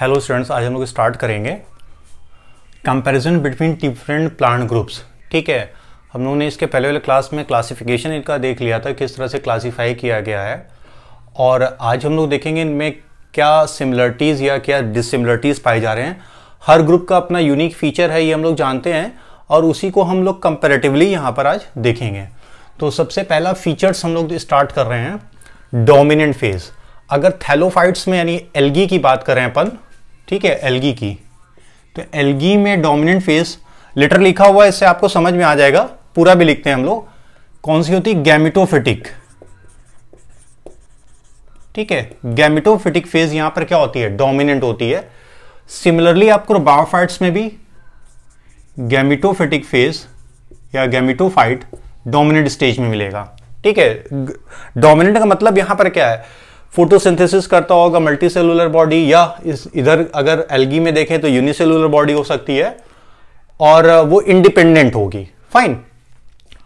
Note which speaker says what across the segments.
Speaker 1: hello students आज हम लोग स्टार्ट करेंगे comparison between different plant groups ठीक है हम लोगों ने इसके पहले वाले क्लास में क्लासिफिकेशन इनका देख लिया था किस तरह से क्लासिफाई किया गया है और आज हम लोग देखेंगे इनमें क्या सिमिलरिटीज़ या क्या डिसिमिलरिटीज़ पाए जा रहे हैं हर ग्रुप का अपना यूनिक फीचर है ये हम लोग जानते हैं और उसी को हम लोग कंपेरेटिवली यहाँ पर आज देखेंगे तो सबसे पहला फीचर्स हम लोग स्टार्ट कर रहे हैं डोमिनेंट फेज़ अगर थैलोफाइट्स में यानी एलगी की बात करें अपन ठीक है एलगी की तो एलगी में डोमिनेंट फेस लेटर लिखा हुआ है इससे आपको समझ में आ जाएगा पूरा भी लिखते हैं हम लोग कौन सी होती है गैमिटोफिटिक ठीक है गैमिटोफिटिक फेज यहां पर क्या होती है डोमिनेंट होती है सिमिलरली आपको बायोफाइट्स में भी गैमिटोफिटिक फेज या गैमिटोफाइट डोमिनेंट स्टेज में मिलेगा ठीक है डोमिनेंट का मतलब यहां पर क्या है फोटोसिंथेसिस करता होगा मल्टी सेलुलर बॉडी या इस इधर अगर एल्गी में देखें तो यूनिसेलुलर बॉडी हो सकती है और वो इंडिपेंडेंट होगी फाइन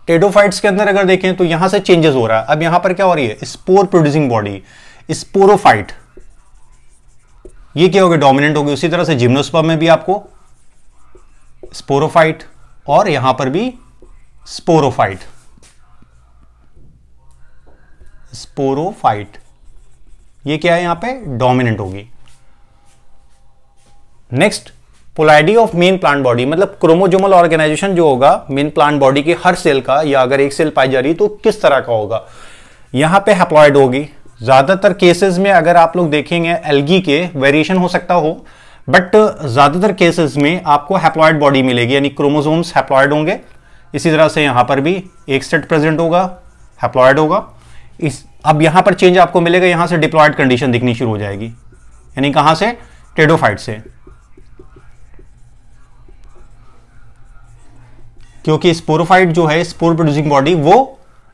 Speaker 1: टेडोफाइट्स के अंदर अगर देखें तो यहां से चेंजेस हो रहा है अब यहां पर क्या हो रही है स्पोर प्रोड्यूसिंग बॉडी स्पोरोफाइट ये क्या होगा डोमिनेंट होगी उसी तरह से जिम्नोस्पर्म में भी आपको स्पोरोफाइट और यहां पर भी स्पोरोफाइट स्पोरोफाइट ये क्या है यहां पे डोमिनेंट होगी next ploidy of main plant body मतलब क्रोमोजोमल ऑर्गेनाइजेशन जो होगा मेन प्लांट बॉडी के हर सेल का या अगर एक सेल पाई जा रही है तो किस तरह का होगा यहां पे हेप्लॉयड होगी ज़्यादातर केसेस में अगर आप लोग देखेंगे एलगी के वेरिएशन हो सकता हो बट uh, ज़्यादातर केसेस में आपको हेप्लॉयड बॉडी मिलेगी यानी क्रोमोजोम्स हेप्लॉयड होंगे इसी तरह से यहां पर भी एक सेट प्रेजेंट होगा हेप्लॉयड होगा इस अब यहां पर चेंज आपको मिलेगा यहां से डिप्लॉयड कंडीशन दिखनी शुरू हो जाएगी यानी कहां से टेडोफाइट से क्योंकि स्पोरोफाइट जो है स्पोर प्रोड्यूसिंग बॉडी वो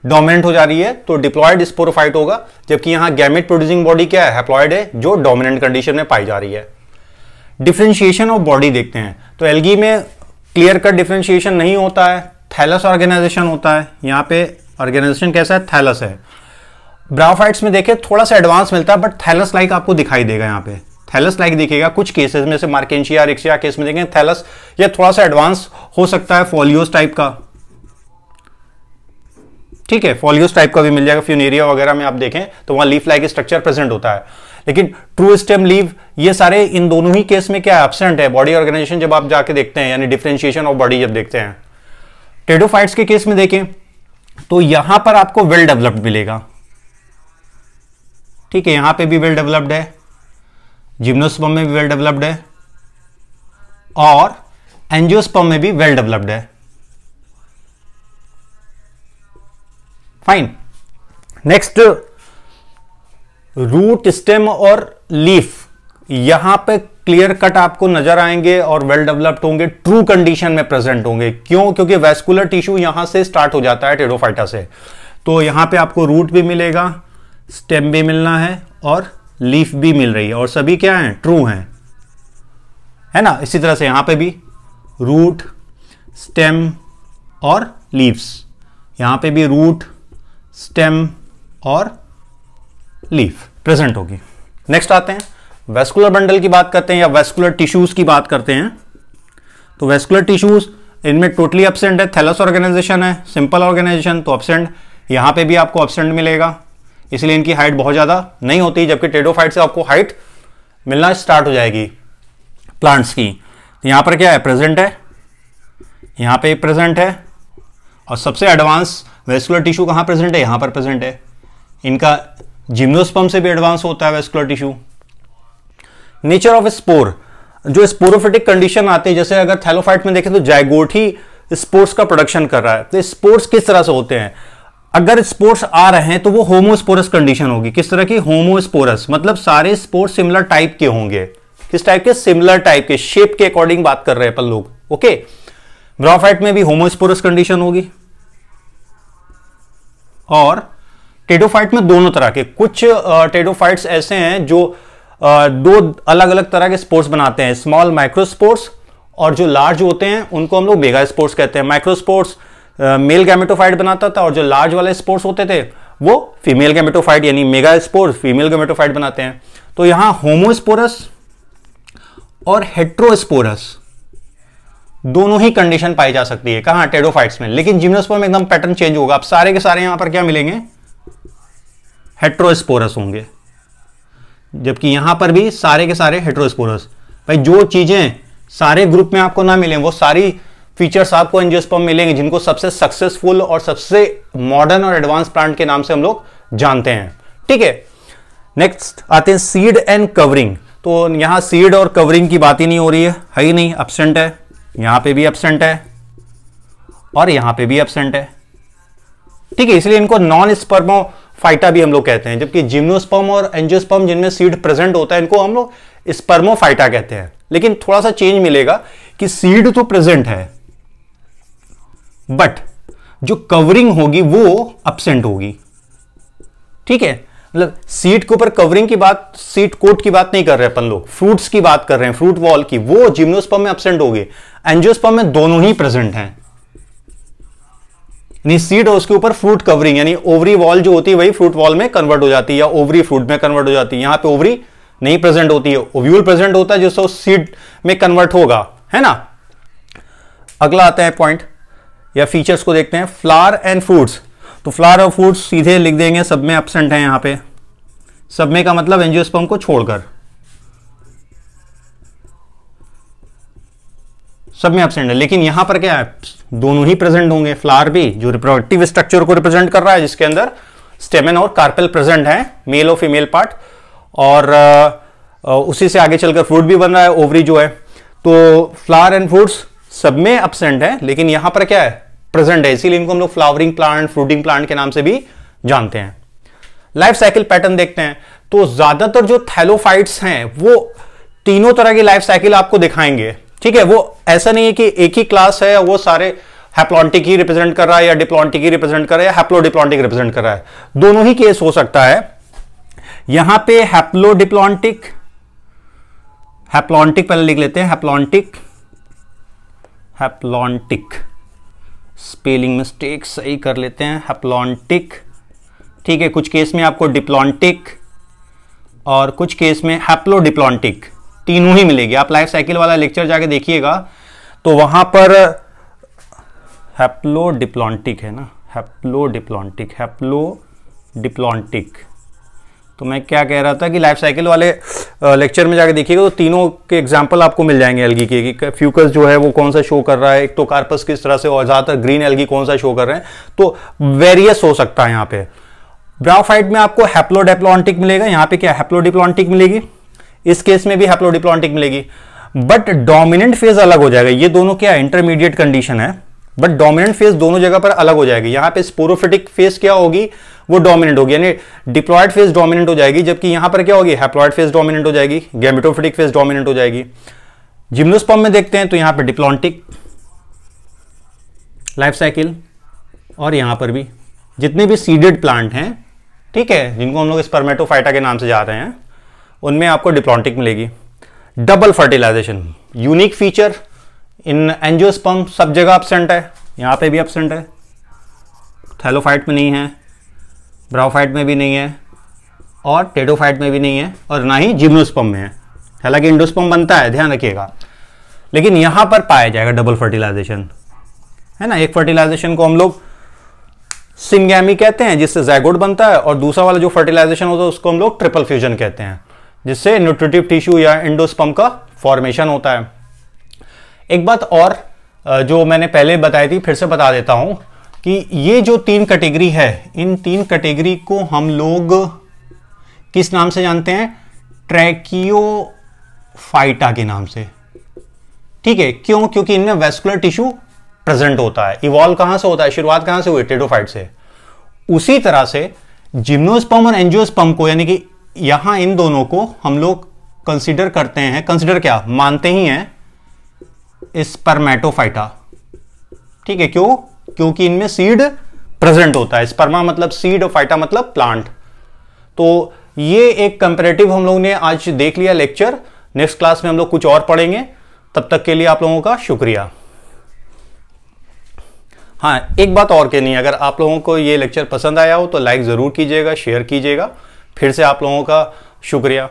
Speaker 1: डोमिनेंट हो जा रही है तो डिप्लॉयड स्पोरोफाइट होगा जबकि यहां गैमेट प्रोड्यूसिंग बॉडी क्या है हैप्लॉयड है जो डोमिनेंट कंडीशन में पाई जा रही है डिफ्रेंशिएशन ऑफ बॉडी देखते हैं तो एलगी में क्लियर कट डिफ्रेंशिएशन नहीं होता है थैलस ऑर्गेनाइजेशन होता है यहाँ पे ऑर्गेनाइजेशन कैसा है थैलस है ब्राउफाइट्स में देखें थोड़ा सा एडवांस मिलता है बट थैलस लाइक आपको दिखाई देगा यहाँ पे थैलस लाइक दिखेगा कुछ केसेस में से मार्केशिया रिक्शिया केस में देखें थैलस ये थोड़ा सा एडवांस हो सकता है फॉलियोस टाइप का ठीक है फॉलियोस टाइप का भी मिल जाएगा फ्यूनेरिया वगैरह में आप देखें तो वहां लीफ लाइक स्ट्रक्चर प्रेजेंट होता है लेकिन ट्रू स्टेम लीव ये सारे इन दोनों ही केस में क्या एबसेंट है बॉडी ऑर्गेनाइजेशन जब आप जाके देखते हैं यानी डिफ्रेंशिएशन ऑफ बॉडी जब देखते हैं टेडोफाइट्स के केस में देखें तो यहां पर आपको वेल डेवलप्ड मिलेगा ठीक है यहां पे भी वेल डेवलप्ड है जिम्नोस्पम में भी वेल डेवलप्ड है और एंजियोस्पम में भी वेल डेवलप्ड है फाइन नेक्स्ट रूट स्टेम और लीफ यहां पे क्लियर कट आपको नजर आएंगे और वेल डेवलप्ड होंगे ट्रू कंडीशन में प्रेजेंट होंगे क्यों क्योंकि वेस्कुलर टिश्यू यहां से स्टार्ट हो जाता है टेडोफाइटा से तो यहां पे आपको रूट भी मिलेगा स्टेम भी मिलना है और लीफ भी मिल रही है और सभी क्या हैं ट्रू हैं है ना इसी तरह से यहाँ पे भी रूट स्टेम और लीव्स यहाँ पे भी रूट स्टेम और लीफ प्रेजेंट होगी नेक्स्ट आते हैं वेस्कुलर बंडल की बात करते हैं या वेस्कुलर टिश्यूज़ की बात करते हैं तो वेस्कुलर टिश्यूज़ इनमें टोटली अपसेंट है थैलस ऑर्गेनाइजेशन है सिंपल ऑर्गेनाइजेशन तो अपसेंट यहाँ पे भी आपको अपसेंट मिलेगा इसलिए इनकी हाइट बहुत ज़्यादा नहीं होती जबकि टेडोफाइट से आपको हाइट मिलना स्टार्ट हो जाएगी प्लांट्स की तो यहां पर क्या है प्रेजेंट है यहां पे प्रेजेंट है और सबसे एडवांस वेस्कुलर टिश्यू कहां प्रेजेंट है यहां पर प्रेजेंट है इनका जिम्नोस्पम से भी एडवांस होता है vascular tissue nature of spore जो स्पोरोफिटिक कंडीशन आते हैं जैसे अगर थैलोफाइट में देखें तो जायगोट ही स्पोर्ट्स का प्रोडक्शन कर रहा है तो स्पोर्ट्स किस तरह से होते हैं अगर स्पोर्ट्स आ रहे हैं तो वो होमोस्पोरस कंडीशन होगी किस तरह की होमोस्पोरस मतलब सारे स्पोर्ट्स सिमिलर टाइप के होंगे किस टाइप के सिमिलर टाइप के शेप के अकॉर्डिंग बात कर रहे हैं अपन लोग ओके ब्रॉफाइट में भी होमोस्पोरस कंडीशन होगी और टेडोफाइट में दोनों तरह के कुछ टेडोफाइट्स ऐसे हैं जो दो अलग अलग तरह के स्पोर्ट्स बनाते हैं स्मॉल माइक्रो स्पोर्ट्स और जो लार्ज होते हैं उनको हम लोग मेगा स्पोर्ट्स कहते हैं माइक्रो स्पोर्ट्स मेल गैमेटोफाइट बनाता था और जो लार्ज वाले स्पोर्ट्स होते थे वो फीमेल गैमेटोफाइट यानी मेगा स्पोर्स फीमेल गैमेटोफाइट बनाते हैं तो यहां होमोस्पोरस और हेट्रोस्पोरस दोनों ही कंडीशन पाई जा सकती है कहा टेडोफाइट्स में लेकिन जिम्नोस्पोर में एकदम पैटर्न चेंज होगा आप सारे के सारे यहां पर क्या मिलेंगे हेट्रोस्पोरस होंगे जबकि यहां पर भी सारे के सारे हेट्रोस्पोरस भाई जो चीज़ें सारे ग्रुप में आपको ना मिले वो सारी फीचर्स आपको एंजियोस्पर्म मिलेंगे जिनको सबसे सक्सेसफुल और सबसे मॉडर्न और एडवांस प्लांट के नाम से हम लोग जानते हैं ठीक है नेक्स्ट आते हैं सीड एंड कवरिंग तो यहां सीड और कवरिंग की बात ही नहीं हो रही है है ही नहीं एबसेंट है यहां पे भी एबसेंट है और यहां पे भी एबसेंट है ठीक है इसलिए इनको नॉन स्पर्मो फाइटा भी हम लोग कहते हैं जबकि जिम्नोस्पर्म और एंजियोस्पर्म जिनमें सीड प्रेजेंट होता है इनको हम लोग स्पर्मो फाइटा कहते हैं लेकिन थोड़ा सा चेंज मिलेगा कि सीड तो प्रेजेंट है बट जो कवरिंग होगी वो अपसेंट होगी ठीक है मतलब सीट के ऊपर कवरिंग की बात सीट कोट की बात नहीं कर रहे अपन लोग फ्रूट्स की बात कर रहे हैं फ्रूट वॉल की वो जिम्नोस्पम में अपसेंट होगी एंजियोस्पर्म में दोनों ही प्रेजेंट हैं यानी सीट और उसके ऊपर फ्रूट कवरिंग यानी ओवरी वॉल जो होती है वही फ्रूट वॉल में कन्वर्ट हो जाती है या ओवरी फ्रूट में कन्वर्ट हो जाती है यहां पे ओवरी नहीं प्रेजेंट होती है ओव्यूल प्रेजेंट होता है जिससे सीट में कन्वर्ट होगा है ना अगला आता है पॉइंट या फीचर्स को देखते हैं फ्लावर एंड फ्रूट्स तो फ्लावर और फ्रूट्स सीधे लिख देंगे सब में एबसेंट है यहां पे सब में का मतलब एनजियोस्पर्म को छोड़कर सब में एबसेंट है लेकिन यहां पर क्या है दोनों ही प्रेजेंट होंगे फ्लावर भी जो रिप्रोडक्टिव स्ट्रक्चर को रिप्रेजेंट कर रहा है जिसके अंदर स्टेमन और कार्पेल प्रेजेंट है मेल और फीमेल पार्ट और उसी से आगे चलकर फ्रूट भी बन रहा है ओवरी जो है तो फ्लावर एंड फ्रूट्स सब में अपसेंट है लेकिन यहां पर क्या है प्रेजेंट है इसीलिए इनको हम लोग फ्लावरिंग प्लांट फ्रूटिंग प्लांट के नाम से भी जानते हैं लाइफ साइकिल पैटर्न देखते हैं तो ज्यादातर जो थैलोफाइट्स हैं वो तीनों तरह की लाइफ साइकिल आपको दिखाएंगे ठीक है वो ऐसा नहीं है कि एक ही क्लास है वो सारे हैप्लॉन्टिक ही रिप्रेजेंट कर रहा है या डिप्लॉन्टिक ही रिप्रेजेंट कर रहा है या हैप्लोडिप्लॉन्टिक रिप्रेजेंट कर रहा है दोनों ही केस हो सकता है यहां पे हैप्लोडिप्लॉन्टिक हैप्लॉन्टिक पहले लिख लेते हैं हैप्लॉन्टिक हैप्लॉन्टिक स्पेलिंग मिस्टेक सही कर लेते हैं हैप्लॉन्टिक ठीक है कुछ केस में आपको डिप्लॉन्टिक और कुछ केस में हैप्लो डिप्लॉन्टिक तीनों ही मिलेगी आप लाइफ साइकिल वाला लेक्चर जाके देखिएगा तो वहां पर हैप्लो डिप्लॉन्टिक है ना हैप्लो हैप्लो डिप्लॉन्टिक तो मैं क्या कह रहा था कि लाइफ साइकिल वाले लेक्चर में जाके देखिएगा तो तीनों के एग्जाम्पल आपको मिल जाएंगे एलगी के कि फ्यूकस जो है वो कौन सा शो कर रहा है एक तो कार्पस किस तरह से और ज़्यादातर ग्रीन एलगी कौन सा शो कर रहे हैं तो वेरियस हो सकता है यहाँ पे ब्राउफाइट में आपको हैप्लोडेप्लॉन्टिक मिलेगा यहाँ पे क्या हैप्लोडिप्लॉन्टिक मिलेगी इस केस में भी हैप्लोडिप्लॉन्टिक मिलेगी बट डोमिनेंट फेज अलग हो जाएगा ये दोनों क्या इंटरमीडिएट कंडीशन है बट डोमिनेंट फेज दोनों जगह पर अलग हो जाएगी यहाँ पे स्पोरोफिटिक फेज क्या होगी वो डोमिनेंट होगी यानी डिप्लॉयड फेस डोमिनेंट हो जाएगी जबकि यहां पर क्या होगी हैप्लॉयड फेस डोमिनेंट हो जाएगी गैमेटोफिटिक फेस डोमिनेंट हो जाएगी जिम्नोस्पम में देखते हैं तो यहां पर डिप्लॉन्टिक लाइफ साइकिल और यहां पर भी जितने भी सीडेड प्लांट हैं ठीक है जिनको हम लोग स्पर्मेटोफाइटा के नाम से जा रहे हैं उनमें आपको डिप्लॉन्टिक मिलेगी double fertilization unique feature in angiosperm सब जगह अपसेंट है यहां पे भी अपसेंट है थैलोफाइट में नहीं है ब्राउफाइट में भी नहीं है और टेडोफाइट में भी नहीं है और ना ही जिम्नोस्पम में है हालांकि इंडोस्पम बनता है ध्यान रखिएगा लेकिन यहां पर पाया जाएगा डबल फर्टिलाइजेशन है ना एक फर्टिलाइजेशन को हम लोग सिंगैमी कहते हैं जिससे जैगोड बनता है और दूसरा वाला जो फर्टिलाइजेशन होता है उसको हम लोग ट्रिपल फ्यूजन कहते हैं जिससे न्यूट्रिटिव टिश्यू या इंडोस्पम का फॉर्मेशन होता है एक बात और जो मैंने पहले बताई थी फिर से बता देता हूं कि ये जो तीन कैटेगरी है इन तीन कैटेगरी को हम लोग किस नाम से जानते हैं फाइटा के नाम से ठीक है क्यों क्योंकि इनमें वेस्कुलर टिश्यू प्रेजेंट होता है इवॉल्व कहां से होता है शुरुआत कहां से हुई टेडोफाइट से उसी तरह से जिम्नोस्पम और एंजियोस्पम को यानी कि यहां इन दोनों को हम लोग कंसिडर करते हैं कंसिडर क्या मानते ही हैं स्पर्मेटोफाइटा ठीक है क्यों क्योंकि इनमें सीड प्रेजेंट होता है स्पर्मा मतलब सीड और फाइटा मतलब प्लांट तो ये एक कंपेरेटिव हम लोग ने आज देख लिया लेक्चर नेक्स्ट क्लास में हम लोग कुछ और पढ़ेंगे तब तक के लिए आप लोगों का शुक्रिया हाँ एक बात और कहनी अगर आप लोगों को ये लेक्चर पसंद आया हो तो लाइक ज़रूर कीजिएगा शेयर कीजिएगा फिर से आप लोगों का शुक्रिया